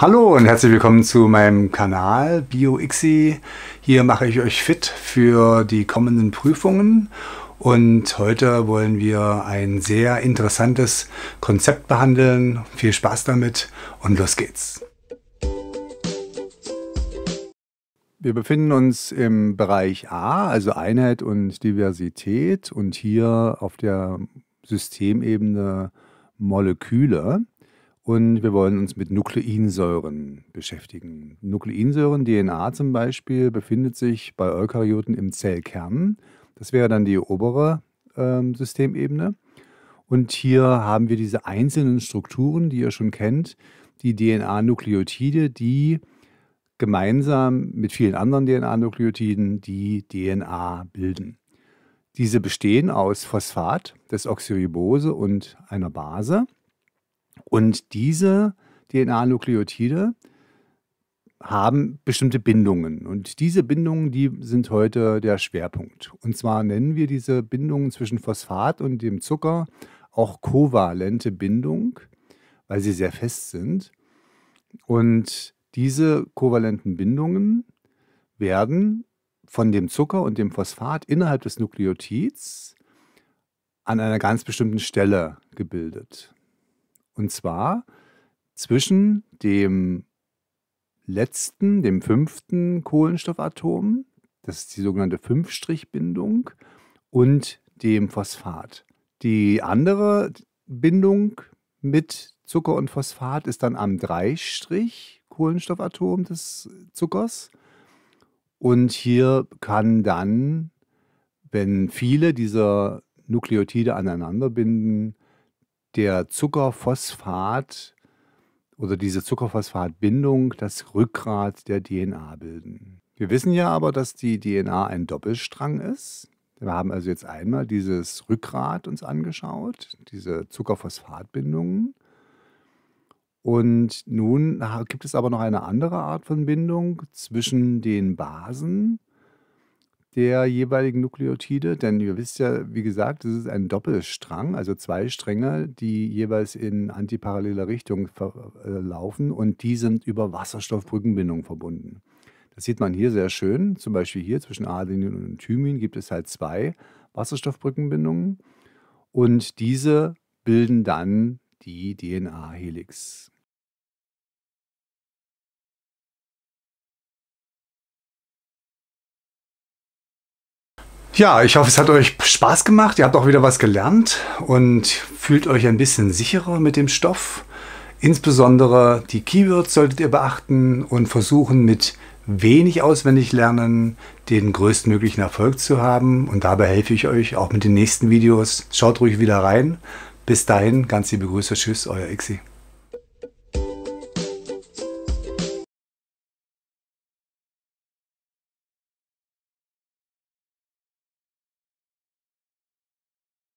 Hallo und herzlich willkommen zu meinem Kanal BioXi. Hier mache ich euch fit für die kommenden Prüfungen und heute wollen wir ein sehr interessantes Konzept behandeln. Viel Spaß damit und los geht's. Wir befinden uns im Bereich A, also Einheit und Diversität und hier auf der Systemebene Moleküle. Und wir wollen uns mit Nukleinsäuren beschäftigen. Nukleinsäuren, DNA zum Beispiel, befindet sich bei Eukaryoten im Zellkern. Das wäre dann die obere ähm, Systemebene. Und hier haben wir diese einzelnen Strukturen, die ihr schon kennt, die DNA-Nukleotide, die gemeinsam mit vielen anderen DNA-Nukleotiden die DNA bilden. Diese bestehen aus Phosphat, des Oxyribose und einer Base. Und diese DNA-Nukleotide haben bestimmte Bindungen. Und diese Bindungen, die sind heute der Schwerpunkt. Und zwar nennen wir diese Bindungen zwischen Phosphat und dem Zucker auch kovalente Bindung, weil sie sehr fest sind. Und diese kovalenten Bindungen werden von dem Zucker und dem Phosphat innerhalb des Nukleotids an einer ganz bestimmten Stelle gebildet. Und zwar zwischen dem letzten, dem fünften Kohlenstoffatom, das ist die sogenannte Fünfstrichbindung, und dem Phosphat. Die andere Bindung mit Zucker und Phosphat ist dann am Dreistrich Kohlenstoffatom des Zuckers. Und hier kann dann, wenn viele dieser Nukleotide aneinander binden, der Zuckerphosphat oder diese Zuckerphosphatbindung das Rückgrat der DNA bilden. Wir wissen ja aber, dass die DNA ein Doppelstrang ist. Wir haben also jetzt einmal dieses Rückgrat uns angeschaut, diese Zuckerphosphatbindungen. Und nun gibt es aber noch eine andere Art von Bindung zwischen den Basen der jeweiligen Nukleotide, denn ihr wisst ja, wie gesagt, es ist ein Doppelstrang, also zwei Stränge, die jeweils in antiparalleler Richtung äh, laufen und die sind über Wasserstoffbrückenbindungen verbunden. Das sieht man hier sehr schön, zum Beispiel hier zwischen Adenin und Thymin gibt es halt zwei Wasserstoffbrückenbindungen und diese bilden dann die DNA-Helix. Ja, ich hoffe, es hat euch Spaß gemacht. Ihr habt auch wieder was gelernt und fühlt euch ein bisschen sicherer mit dem Stoff. Insbesondere die Keywords solltet ihr beachten und versuchen mit wenig auswendig lernen, den größtmöglichen Erfolg zu haben. Und dabei helfe ich euch auch mit den nächsten Videos. Schaut ruhig wieder rein. Bis dahin, ganz liebe Grüße. Tschüss, euer Ixi.